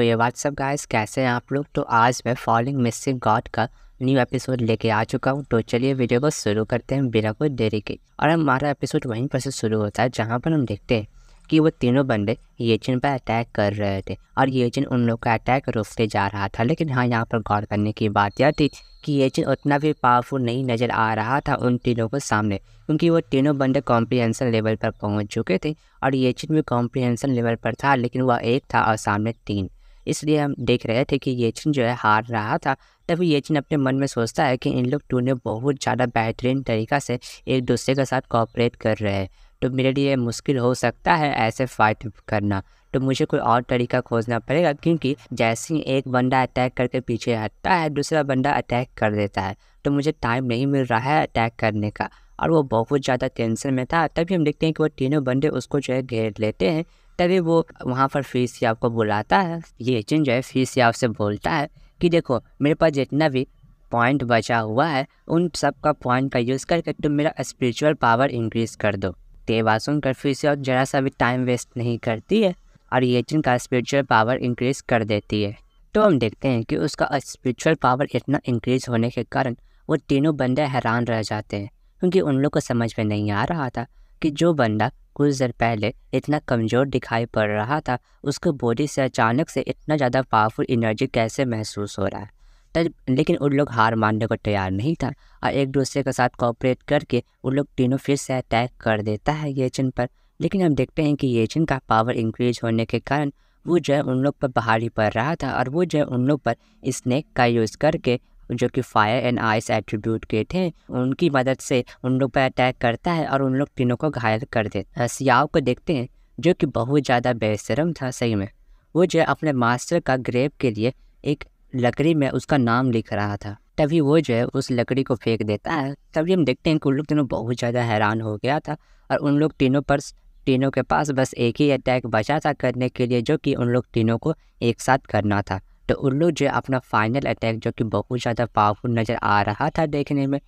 सो ये WhatsApp guys कैसे हैं आप लोग तो आज मैं फॉलिंग मिसिंग गॉड का न्यू एपिसोड लेके आ चुका हूँ तो चलिए वीडियो को शुरू करते हैं बिना कोई देरी के और हमारा एपिसोड वहीं पर से शुरू होता है जहाँ पर हम देखते हैं कि वो तीनों बंदे येचिन पर अटैक कर रहे थे और येचिन उन लोग का अटैक रोकते जा रहा था लेकिन हाँ यहाँ पर गौर करने की बात यह थी कि येचिन उतना भी पावरफुल नहीं नज़र आ रहा था उन तीनों के सामने क्योंकि वो तीनों बंदे कॉम्प्रिहेंसन लेवल पर पहुँच चुके थे और येचिन भी कॉम्प्रिहेंसन लेवल पर था लेकिन वह एक था और सामने तीन इसलिए हम देख रहे थे कि येचिन जो है हार रहा था तभी येचिन अपने मन में सोचता है कि इन लोग टू ने बहुत ज़्यादा बेहतरीन तरीका से एक दूसरे के साथ कॉपरेट कर रहे हैं तो मेरे लिए मुश्किल हो सकता है ऐसे फाइट करना तो मुझे कोई और तरीका खोजना पड़ेगा क्योंकि जैसे ही एक बंदा अटैक करके पीछे हटता है दूसरा बंदा अटैक कर देता है तो मुझे टाइम नहीं मिल रहा है अटैक करने का और वो बहुत ज़्यादा टेंशन में था तभी हम देखते हैं कि वो तीनों बंदे उसको जो है घेर लेते हैं तभी वो वहाँ पर फिर से आपको बुलाता है ये एजेंट जो है फिर से आपसे बोलता है कि देखो मेरे पास जितना भी पॉइंट बचा हुआ है उन सब का पॉइंट का यूज़ करके तुम मेरा स्पिरिचुअल पावर इंक्रीज़ कर दो ते बात सुनकर फिर से और ज़रा सा भी टाइम वेस्ट नहीं करती है और ये येचिन का स्पिरिचुअल पावर इंक्रीज़ कर देती है तो हम देखते हैं कि उसका स्पिरिचुअल पावर इतना इंक्रीज़ होने के कारण वो तीनों बंदे हैरान रह जाते हैं क्योंकि उन लोग को समझ में नहीं आ रहा था कि जो बंदा कुछ देर पहले इतना कमज़ोर दिखाई पड़ रहा था उसको बॉडी से अचानक से इतना ज़्यादा पावरफुल एनर्जी कैसे महसूस हो रहा है तब लेकिन उन लोग हार मानने को तैयार नहीं था और एक दूसरे के साथ कॉपरेट करके उन लोग तीनों फिर से अटैक कर देता है येचिन पर लेकिन हम देखते हैं कि येचिन का पावर इंक्रीज होने के कारण वो जो है उन लोग पर बाहर ही पड़ रहा था और वो जो है उन लोग पर स्नैक का यूज़ करके जो कि फायर एंड आइस एट्रीब्यूट के थे उनकी मदद से उन लोग पर अटैक करता है और उन लोग तीनों को घायल कर देता है को देखते हैं जो कि बहुत ज़्यादा बेसरम था सही में वो जो अपने मास्टर का ग्रेव के लिए एक लकड़ी में उसका नाम लिख रहा था तभी वो जो है उस लकड़ी को फेंक देता है तभी हम देखते हैं कि उन लोग तीनों बहुत ज़्यादा हैरान हो गया था और उन लोग तीनों पर तीनों के पास बस एक ही अटैक बचा था करने के लिए जो कि उन लोग तीनों को एक साथ करना था तो उल्लू जो अपना फाइनल अटैक जो कि बहुत ज़्यादा पावरफुल नज़र आ रहा था देखने में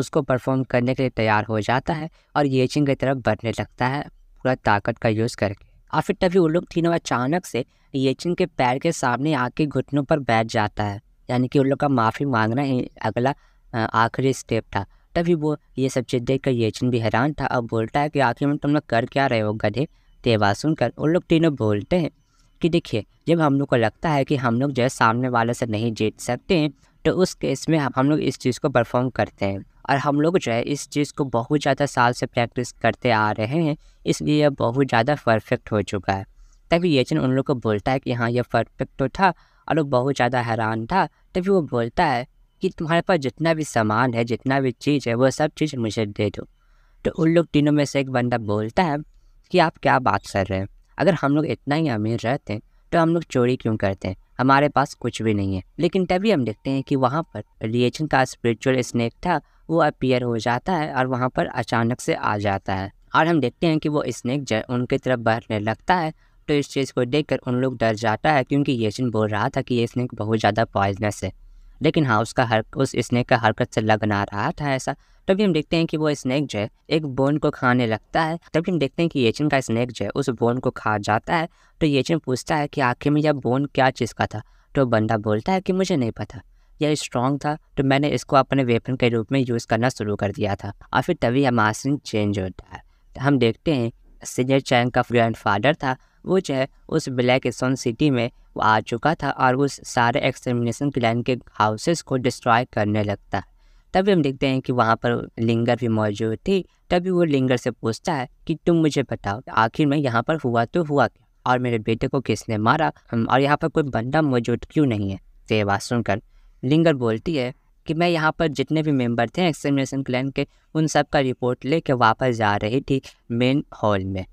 उसको परफॉर्म करने के लिए तैयार हो जाता है और येचिंग की तरफ बढ़ने लगता है पूरा ताकत का यूज़ करके और फिर तभी उल्लू तीनों अचानक से येचिंग के पैर के सामने आके घुटनों पर बैठ जाता है यानी कि उन लोग का माफ़ी मांगना ही अगला आखिरी स्टेप था तभी वो ये सब चीज़ देख कर येचिन भी हैरान था अब बोलता है कि आखिर में तुम लोग कर क्या रहे हो गधे तेवा सुनकर उन लोग तीनों बोलते हैं कि देखिए जब हम लोग को लगता है कि हम लोग जो है सामने वाले से नहीं जीत सकते हैं तो उस केस में हम लोग इस चीज़ को परफॉर्म करते हैं और हम लोग जो है इस चीज़ को बहुत ज़्यादा साल से प्रैक्टिस करते आ रहे हैं इसलिए यह बहुत ज़्यादा परफेक्ट हो चुका है तभी एजेंट उन लोग को बोलता है कि हाँ यह परफेक्ट तो था और वो बहुत ज़्यादा हैरान था तभी वो बोलता है कि तुम्हारे पास जितना भी सामान है जितना भी चीज़ है वो सब चीज़ मुझे दे दो तो उन लोग तीनों में से एक बंदा बोलता है कि आप क्या बात कर रहे हैं अगर हम लोग इतना ही अमीर रहते हैं तो हम लोग चोरी क्यों करते हैं हमारे पास कुछ भी नहीं है लेकिन तभी हम देखते हैं कि वहाँ पर रिएक्शन का स्पिरिचुअल स्नेक था वो अपीयर हो जाता है और वहाँ पर अचानक से आ जाता है और हम देखते हैं कि वो स्नेक जो उनकी तरफ बढ़ने लगता है तो इस चीज़ को देख उन लोग डर जाता है क्योंकि येचिन बोल रहा था कि ये स्नैक बहुत ज़्यादा पॉइजनस है लेकिन हाँ उसका हर उस स्नेक का हरकत से लग ना रहा था ऐसा तभी हम देखते हैं कि वो स्नैक जो है एक बोन को खाने लगता है तभी हम देखते हैं कि येचिन का स्नैक जो है उस बोन को खा जाता है तो येचिन पूछता है कि आखिर में यह बोन क्या चीज़ का था तो बंदा बोलता है कि मुझे नहीं पता यह स्ट्रॉन्ग था तो मैंने इसको अपने वेपन के रूप में यूज़ करना शुरू कर दिया था और फिर तभी यह सीन चेंज होता है तो हम देखते हैं सीनियर चैन का ग्रैंड फादर था वो जो है उस ब्लैक स्टोन सिटी में वो आ चुका था और उस सारे एक्सटर्मिनेशन प्लान के हाउसेस को डिस्ट्रॉय करने लगता है तभी हम देखते हैं कि वहाँ पर लिंगर भी मौजूद थी तभी वो लिंगर से पूछता है कि तुम मुझे बताओ आखिर में यहाँ पर हुआ तो हुआ क्या और मेरे बेटे को किसने मारा और यहाँ पर कोई बंदा मौजूद क्यों नहीं है तो ये बात सुनकर लिंगर बोलती है कि मैं यहाँ पर जितने भी मेंबर थे एक्समिनेशन क्लैन के उन सब का रिपोर्ट लेके वापस जा रही थी मेन हॉल में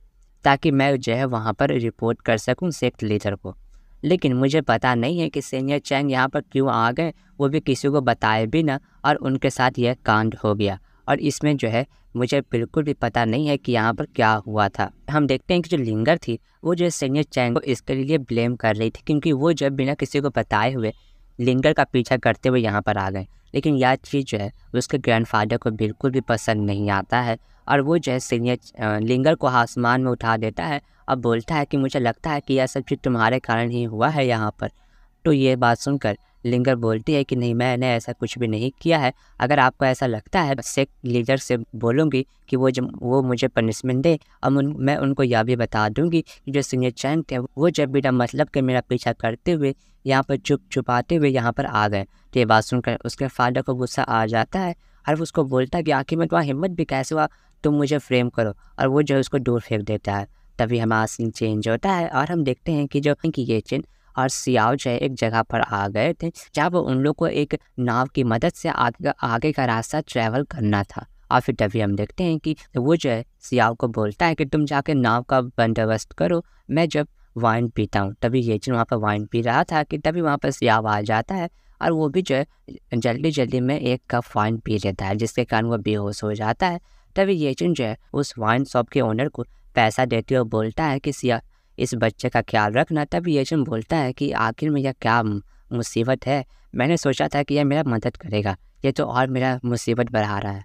ताकि मैं जो है वहाँ पर रिपोर्ट कर सकूँ सेक्ट लीडर को लेकिन मुझे पता नहीं है कि सीनियर चैंग यहाँ पर क्यों आ गए वो भी किसी को बताए भी ना और उनके साथ यह कांड हो गया और इसमें जो है मुझे बिल्कुल भी पता नहीं है कि यहाँ पर क्या हुआ था हम देखते हैं कि जो लिंगर थी वो जो सीनियर चैंग को इसके लिए ब्लेम कर रही थी क्योंकि वो जब बिना किसी को बताए हुए लिंगर का पीछा करते हुए यहाँ पर आ गए लेकिन यह चीज़ जो है उसके ग्रैंडफादर को बिल्कुल भी पसंद नहीं आता है और वो जो है सीनियर लिंगर को आसमान में उठा देता है और बोलता है कि मुझे लगता है कि यह सब चीज़ तुम्हारे कारण ही हुआ है यहाँ पर तो ये बात सुनकर लिंगर बोलती है कि नहीं मैंने ऐसा कुछ भी नहीं किया है अगर आपको ऐसा लगता है सेक लीडर से बोलूँगी कि वो जब वो मुझे पनिशमेंट दे और उन, मैं उनको यह भी बता दूँगी कि जो सीनियर चैन थे वो जब बिना मतलब के मेरा पीछा करते हुए यहाँ पर चुप छुपाते हुए यहाँ पर आ गए तो ये बात सुनकर उसके फादर को गुस्सा आ जाता है और उसको बोलता है कि आखिर में तुम्हारा हिम्मत भी कैसे हुआ तुम मुझे फ्रेम करो और वो जो है उसको डोर फेंक देता है तभी हमारा सीन चेंज होता है और हम देखते हैं कि जो कि ये चिन और सियाव जो है एक जगह पर आ गए थे जहाँ पर उन लोग को एक नाव की मदद से आगे का आगे का रास्ता ट्रैवल करना था और फिर तभी हम देखते हैं कि वो जो है सियाव को बोलता है कि तुम जाके नाव का बंदोबस्त करो मैं जब वाइन पीता हूँ तभी ये चिन वहाँ पर वाइन पी रहा था कि तभी वहाँ पर सियाव आ जाता है और वो भी जो है जल्दी जल्दी में एक कप वाइन पी लेता है जिसके कारण वो बेहोश हो जाता है तभी येचुन जो है उस वाइन शॉप के ओनर को पैसा देते हुए बोलता है कि सिया इस बच्चे का ख्याल रखना तभी येचुन बोलता है कि आखिर में यह क्या मुसीबत है मैंने सोचा था कि यह मेरा मदद करेगा ये तो और मेरा मुसीबत बढ़ा रहा है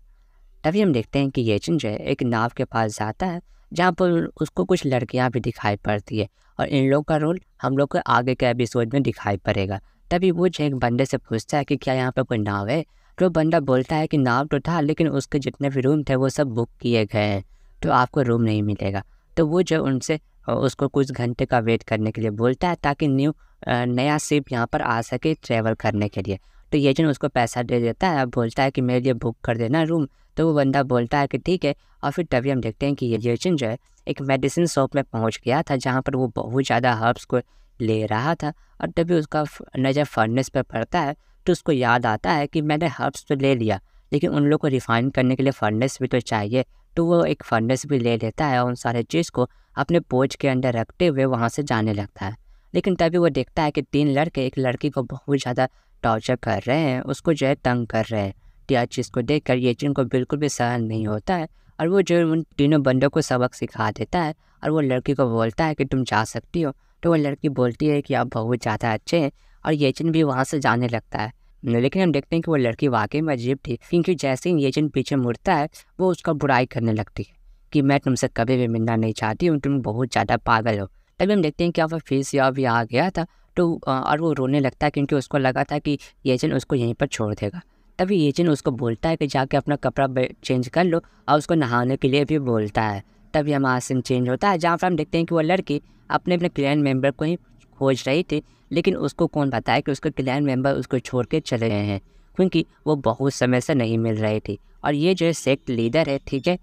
तभी हम देखते हैं कि येचुन जो है एक नाव के पास जाता है जहाँ पर उसको कुछ लड़कियाँ भी दिखाई पड़ती है और इन लोग का रोल हम लोग को आगे के एपिसोड में दिखाई पड़ेगा तभी वो जो एक बंदे से पूछता है कि क्या यहाँ पर कोई नाव है तो बंदा बोलता है कि नाम तो था लेकिन उसके जितने भी रूम थे वो सब बुक किए गए हैं तो आपको रूम नहीं मिलेगा तो वो जो उनसे उसको कुछ घंटे का वेट करने के लिए बोलता है ताकि न्यू नया सिप यहाँ पर आ सके ट्रैवल करने के लिए तो एजेंट उसको पैसा दे देता है और बोलता है कि मेरे लिए बुक कर देना रूम तो वो बंदा बोलता है कि ठीक है और फिर तभी हम देखते हैं कि ये एजेंट जो है एक मेडिसिन शॉप में पहुँच गया था जहाँ पर वो बहुत ज़्यादा हर्ब्स को ले रहा था और तभी उसका नज़र फर्नेस पर पड़ता है तो उसको याद आता है कि मैंने हर्ब्स तो ले लिया लेकिन उन लोग को रिफाइन करने के लिए फर्नेस भी तो चाहिए तो वो एक फर्नेस भी ले लेता है और उन सारे चीज़ को अपने पोज के अंदर रखते हुए वहाँ से जाने लगता है लेकिन तभी वो देखता है कि तीन लड़के एक लड़की को बहुत ज़्यादा टॉर्चर कर रहे हैं उसको जो है तंग कर रहे हैं या चीज़ को देख कर ये को बिल्कुल भी सहन नहीं होता है और वो जो उन तीनों बंदों को सबक सिखा देता है और वो लड़की को बोलता है कि तुम जा सकती हो तो वो लड़की बोलती है कि आप बहुत ज़्यादा अच्छे हैं और येचिन भी वहाँ से जाने लगता है लेकिन हम देखते हैं कि वो लड़की वाकई में अजीब थी क्योंकि जैसे ही येचिन पीछे मुड़ता है वो उसका बुराई करने लगती है कि मैं तुमसे कभी भी मिलना नहीं चाहती हूँ तुम बहुत ज़्यादा पागल हो तभी हम देखते हैं कि अब फिर से भी आ गया था तो और वो रोने लगता है क्योंकि उसको लगा था कि येचिन उसको यहीं पर छोड़ देगा तभी येचन उसको बोलता है कि जाके अपना कपड़ा चेंज कर लो और उसको नहाने के लिए भी बोलता है तभी हमारा सिंह चेंज होता है जहाँ पर हम देखते हैं कि वो लड़की अपने अपने क्लैन मेम्बर को ही खोज रही थी लेकिन उसको कौन बताया कि उसके क्लैन मेंबर उसको छोड़ के चले गए हैं क्योंकि वो बहुत समय से नहीं मिल रही थी और ये जो है सेक्ट लीडर है ठीक है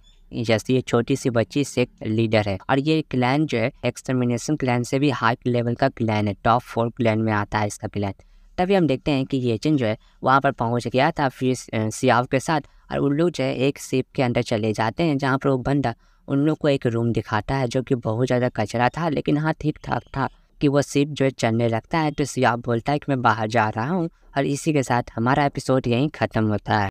जैसे ये छोटी सी बच्ची सेक्ट लीडर है और ये क्लैन जो है एक्सटर्मिनेशन क्लैन से भी हाई लेवल का क्लैन है टॉप फोर क्लैन में आता है इसका क्लैन तभी हम देखते हैं कि ये चिन जो है वहाँ पर पहुँच गया था फिर सियाव के साथ और उन लोग जो है एक सेप के अंदर चले जाते हैं जहाँ पर वो बंदा उन लोग को एक रूम दिखाता है जो कि बहुत ज़्यादा कचरा था लेकिन हाँ ठीक ठाक था कि वो सिप जो है चलने लगता है तो सियाब बोलता है कि मैं बाहर जा रहा हूँ और इसी के साथ हमारा एपिसोड यहीं ख़त्म होता है